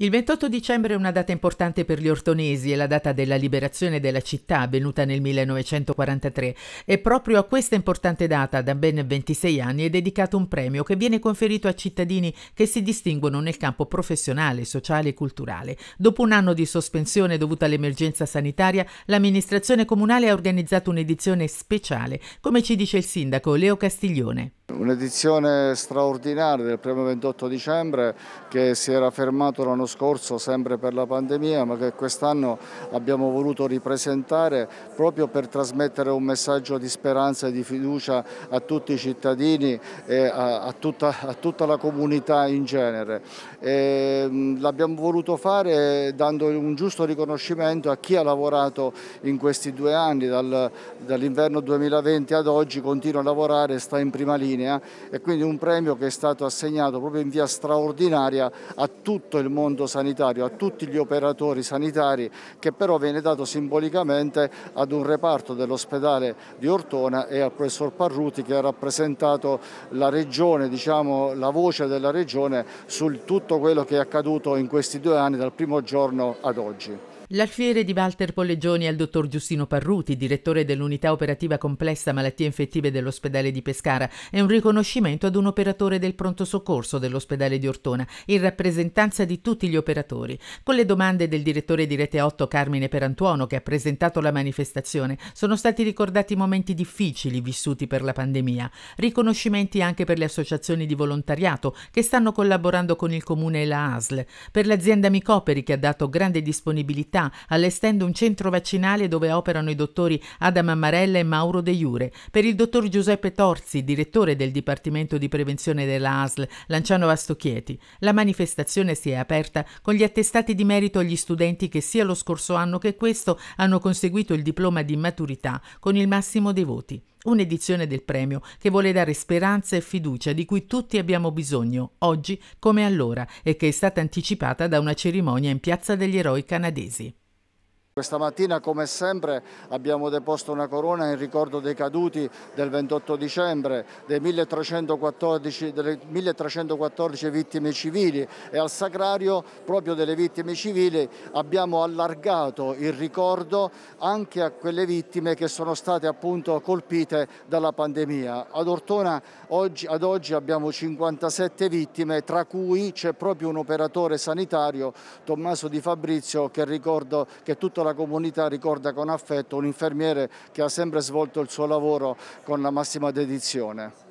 Il 28 dicembre è una data importante per gli ortonesi, è la data della liberazione della città avvenuta nel 1943 e proprio a questa importante data, da ben 26 anni, è dedicato un premio che viene conferito a cittadini che si distinguono nel campo professionale, sociale e culturale. Dopo un anno di sospensione dovuta all'emergenza sanitaria, l'amministrazione comunale ha organizzato un'edizione speciale, come ci dice il sindaco Leo Castiglione. Un'edizione straordinaria del primo 28 dicembre che si era fermato l'anno scorso sempre per la pandemia ma che quest'anno abbiamo voluto ripresentare proprio per trasmettere un messaggio di speranza e di fiducia a tutti i cittadini e a, a, tutta, a tutta, la comunità in genere. L'abbiamo voluto fare dando un giusto riconoscimento a chi ha lavorato in questi due anni, dal, dall'inverno 2020 ad oggi continua a lavorare, sta in prima linea e quindi un premio che è stato assegnato proprio in via straordinaria a tutto il mondo fondo sanitario a tutti gli operatori sanitari che però viene dato simbolicamente ad un reparto dell'ospedale di Ortona e al professor Parruti che ha rappresentato la regione, diciamo, la voce della regione su tutto quello che è accaduto in questi due anni dal primo giorno ad oggi. L'alfiere di Walter Pollegioni al dottor Giustino Parruti, direttore dell'unità operativa complessa malattie infettive dell'ospedale di Pescara, è un riconoscimento ad un operatore del pronto soccorso dell'ospedale di Ortona, in rappresentanza di tutti gli operatori. Con le domande del direttore di Rete 8 Carmine Perantuono, che ha presentato la manifestazione, sono stati ricordati momenti difficili vissuti per la pandemia. Riconoscimenti anche per le associazioni di volontariato che stanno collaborando con il comune e la ASL, per l'azienda Micoperi che ha dato grande disponibilità comunità, allestendo un centro vaccinale dove operano i dottori Adam Ammarella e Mauro De Jure. Per il dottor Giuseppe Torzi, direttore del Dipartimento di Prevenzione della ASL Lanciano Vastochieti, la manifestazione si è aperta con gli attestati di merito agli studenti che sia lo scorso anno che questo hanno conseguito il diploma di maturità con il massimo dei voti. Un'edizione del premio che vuole dare speranza e fiducia di cui tutti abbiamo bisogno, oggi come allora, e che è stata anticipata da una cerimonia in Piazza degli Eroi canadesi. Questa mattina, come sempre, abbiamo deposto una corona in ricordo dei caduti del 28 dicembre, delle 1314, delle 1314 vittime civili e al sacrario proprio delle vittime civili abbiamo allargato il ricordo anche a quelle vittime che sono state appunto colpite dalla pandemia. Ad Ortona oggi, ad oggi abbiamo 57 vittime, tra cui c'è proprio un operatore sanitario, Tommaso Di Fabrizio, che ricordo che tutta la la comunità ricorda con affetto un infermiere che ha sempre svolto il suo lavoro con la massima dedizione.